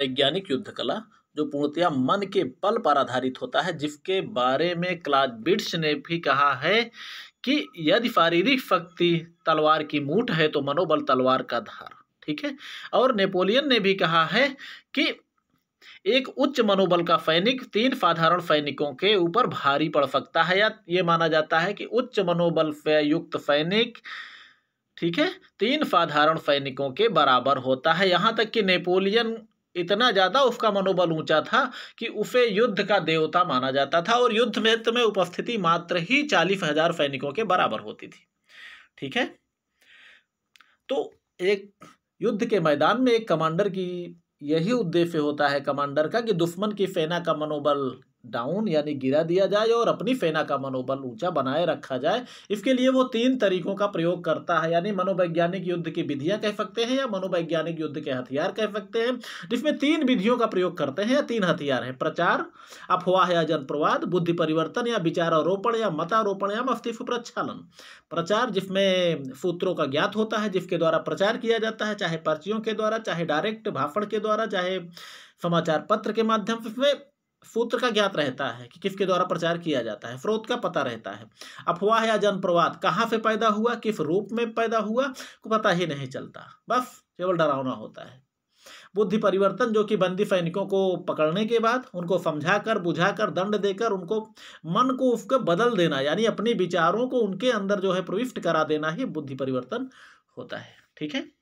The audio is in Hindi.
वैज्ञानिक युद्ध कला जो पूर्णतया मन के बल पर आधारित होता है जिसके बारे में बिट्स ने भी कहा है कि यदि शारीरिक शक्ति तलवार की मूठ है तो मनोबल तलवार का धार ठीक है और नेपोलियन ने भी कहा है कि एक उच्च मनोबल का सैनिक तीन साधारण सैनिकों के ऊपर भारी पड़ सकता है या ये माना जाता है कि उच्च मनोबल से युक्त सैनिक ठीक है तीन साधारण सैनिकों के बराबर होता है यहाँ तक कि नेपोलियन इतना ज़्यादा उसका मनोबल ऊंचा था कि उसे युद्ध का देवता माना जाता था और युद्ध में में उपस्थिति मात्र ही चालीस हजार सैनिकों के बराबर होती थी ठीक है तो एक युद्ध के मैदान में एक कमांडर की यही उद्देश्य होता है कमांडर का कि दुश्मन की सेना का मनोबल डाउन यानी गिरा दिया जाए और अपनी सेना का मनोबल ऊंचा बनाए रखा जाए इसके लिए वो तीन तरीकों का प्रयोग करता है यानी मनोवैज्ञानिक युद्ध की विधियां कह सकते हैं या मनोवैज्ञानिक युद्ध के हथियार कह सकते हैं जिसमें तीन विधियों का प्रयोग करते हैं या तीन हथियार हैं प्रचार अफवाह या जनप्रवाद बुद्धि परिवर्तन या विचारारोपण या मतारोपण या मस्तिष्क प्रक्षालन प्रचार जिसमें सूत्रों का ज्ञात होता है जिसके द्वारा प्रचार किया जाता है चाहे पर्चियों के द्वारा चाहे डायरेक्ट भाषण के द्वारा चाहे समाचार पत्र के माध्यम से सूत्र का ज्ञात रहता है कि किसके द्वारा प्रचार किया जाता है स्रोत का पता रहता है अफवाह या जनप्रवाद कहाँ से पैदा हुआ किस रूप में पैदा हुआ को पता ही नहीं चलता बस केवल डरावना होता है बुद्धि परिवर्तन जो कि बंदी सैनिकों को पकड़ने के बाद उनको समझाकर बुझाकर दंड देकर उनको मन को उसके बदल देना यानी अपने विचारों को उनके अंदर जो है प्रविष्ट करा देना ही बुद्धि परिवर्तन होता है ठीक है